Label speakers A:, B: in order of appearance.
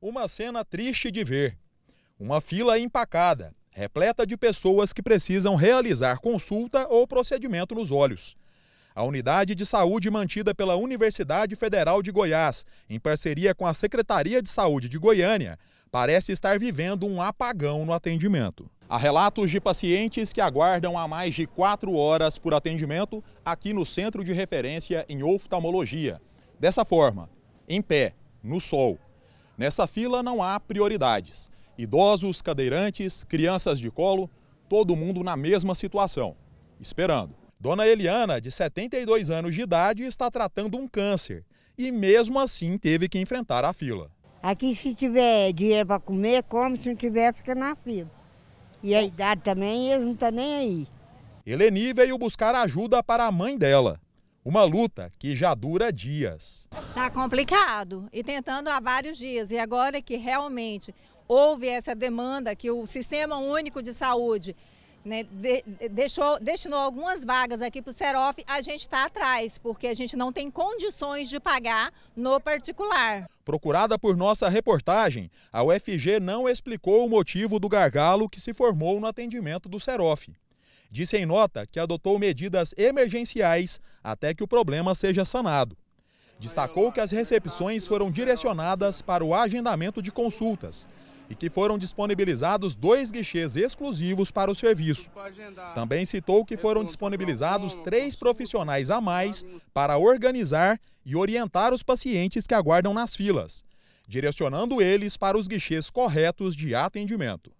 A: Uma cena triste de ver. Uma fila empacada, repleta de pessoas que precisam realizar consulta ou procedimento nos olhos. A unidade de saúde mantida pela Universidade Federal de Goiás, em parceria com a Secretaria de Saúde de Goiânia, parece estar vivendo um apagão no atendimento. Há relatos de pacientes que aguardam há mais de quatro horas por atendimento aqui no Centro de Referência em Oftalmologia. Dessa forma, em pé, no sol, Nessa fila não há prioridades. Idosos, cadeirantes, crianças de colo, todo mundo na mesma situação, esperando. Dona Eliana, de 72 anos de idade, está tratando um câncer e mesmo assim teve que enfrentar a fila. Aqui se tiver dinheiro para comer, come, se não tiver, fica na fila. E a idade também, eles não estão tá nem aí. Eleni veio buscar ajuda para a mãe dela, uma luta que já dura dias.
B: Está complicado e tentando há vários dias. E agora que realmente houve essa demanda que o Sistema Único de Saúde né, deixou, destinou algumas vagas aqui para o Serof, a gente está atrás, porque a gente não tem condições de pagar no particular.
A: Procurada por nossa reportagem, a UFG não explicou o motivo do gargalo que se formou no atendimento do Serof disse em nota que adotou medidas emergenciais até que o problema seja sanado. Destacou que as recepções foram direcionadas para o agendamento de consultas e que foram disponibilizados dois guichês exclusivos para o serviço. Também citou que foram disponibilizados três profissionais a mais para organizar e orientar os pacientes que aguardam nas filas, direcionando eles para os guichês corretos de atendimento.